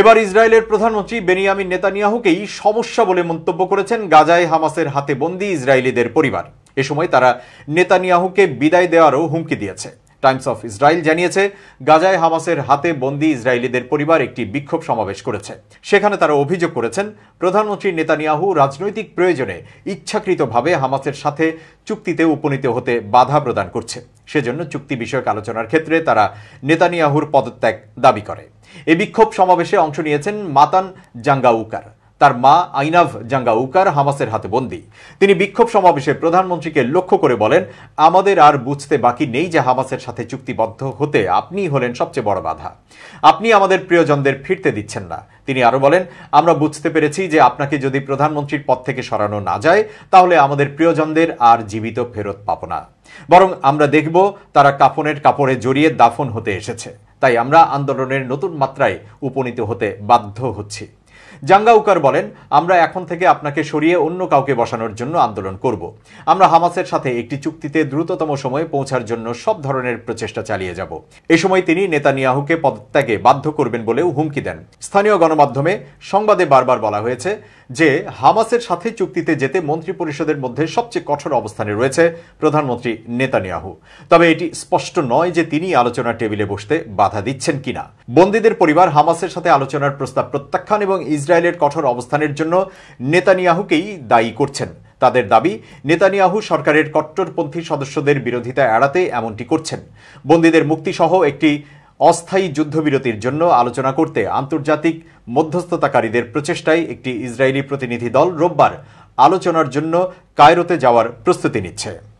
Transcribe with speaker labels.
Speaker 1: এবার ইসরায়েলের প্রধানমন্ত্রী বেনিয়ামিন নেতানিয়াহুকেই সমস্যা বলে মন্তব্য করেছেন গাজায় হামাসের হাতে বন্দি ইসরায়েলিদের পরিবার এ সময় তারা নেতানিয়াহুকে বিদায় দেওয়ারও হুমকি দিয়েছে টাইমস অফ ইসরায়েল জানিয়েছে গাজায় হামাসের হাতে বন্দী ইসরায়েলিদের পরিবার একটি বিক্ষোভ সমাবেশ করেছে সেখানে তারা অভিযোগ করেছেন প্রধানমন্ত্রী নেতানিয়াহু রাজনৈতিক প্রয়োজনে ইচ্ছাকৃতভাবে হামাসের সাথে চুক্তিতে উপনীত হতে বাধা প্রদান করছে সেজন্য চুক্তি বিষয়ক আলোচনার ক্ষেত্রে তারা নেতানিয়াহুর পদত্যাগ দাবি করে এই বিক্ষোভ সমাবেশে অংশ নিয়েছেন মাতান জাঙ্গাউকার তার মা আইনাভ জাঙ্গাউকার হামাসের হাতে বন্দী তিনি বিক্ষোভ সমাবেশে প্রধানমন্ত্রীকে লক্ষ্য করে বলেন আমাদের আর বুঝতে বাকি নেই যে হামাসের সাথে চুক্তিবদ্ধ হতে আপনি হলেন সবচেয়ে বড় বাধা আপনি আমাদের প্রিয়জনদের ফিরতে দিচ্ছেন না তিনি আরো বলেন আমরা বুঝতে পেরেছি যে আপনাকে যদি প্রধানমন্ত্রীর পদ থেকে সরানো না যায় তাহলে আমাদের প্রিয়জনদের আর জীবিত ফেরত পাব না বরং আমরা দেখব তারা কাফনের কাপড়ে জড়িয়ে দাফন হতে এসেছে তাই আমরা আন্দোলনের নতুন মাত্রায় উপনীত হতে বাধ্য হচ্ছি জাঙ্গাউকার বলেন আমরা এখন থেকে আপনাকে সরিয়ে অন্য কাউকে বসানোর জন্য আন্দোলন করব আমরা হামাসের সাথে একটি চুক্তিতে দ্রুততম সময়ে পৌঁছার জন্য সব ধরনের প্রচেষ্টা চালিয়ে যাব এ সময় তিনি নেতানিয়াহুকে পদত্যাগে বাধ্য করবেন বলেও হুমকি দেন স্থানীয় গণমাধ্যমে সংবাদে বারবার বলা হয়েছে যে হামাসের সাথে চুক্তিতে যেতে মন্ত্রী পরিষদের মধ্যে সবচেয়ে কঠোর অবস্থানে রয়েছে প্রধানমন্ত্রী নেতানিয়াহু তবে এটি স্পষ্ট নয় যে তিনি আলোচনা টেবিলে বসতে বাধা দিচ্ছেন কিনা বন্দীদের পরিবার হামাসের সাথে আলোচনার প্রস্তাব প্রত্যাখ্যান এবং ইসরায়েলের কঠোর অবস্থানের জন্য নেতানিয়াহুকেই দায়ী করছেন তাদের দাবি নেতানিয়াহু সরকারের কট্টরপন্থী সদস্যদের বিরোধিতা এড়াতে এমনটি করছেন বন্দীদের মুক্তিসহ একটি অস্থায়ী যুদ্ধবিরতির জন্য আলোচনা করতে আন্তর্জাতিক মধ্যস্থতাকারীদের প্রচেষ্টায় একটি ইসরায়েলি প্রতিনিধি দল রোববার আলোচনার জন্য কায়রোতে যাওয়ার প্রস্তুতি নিচ্ছে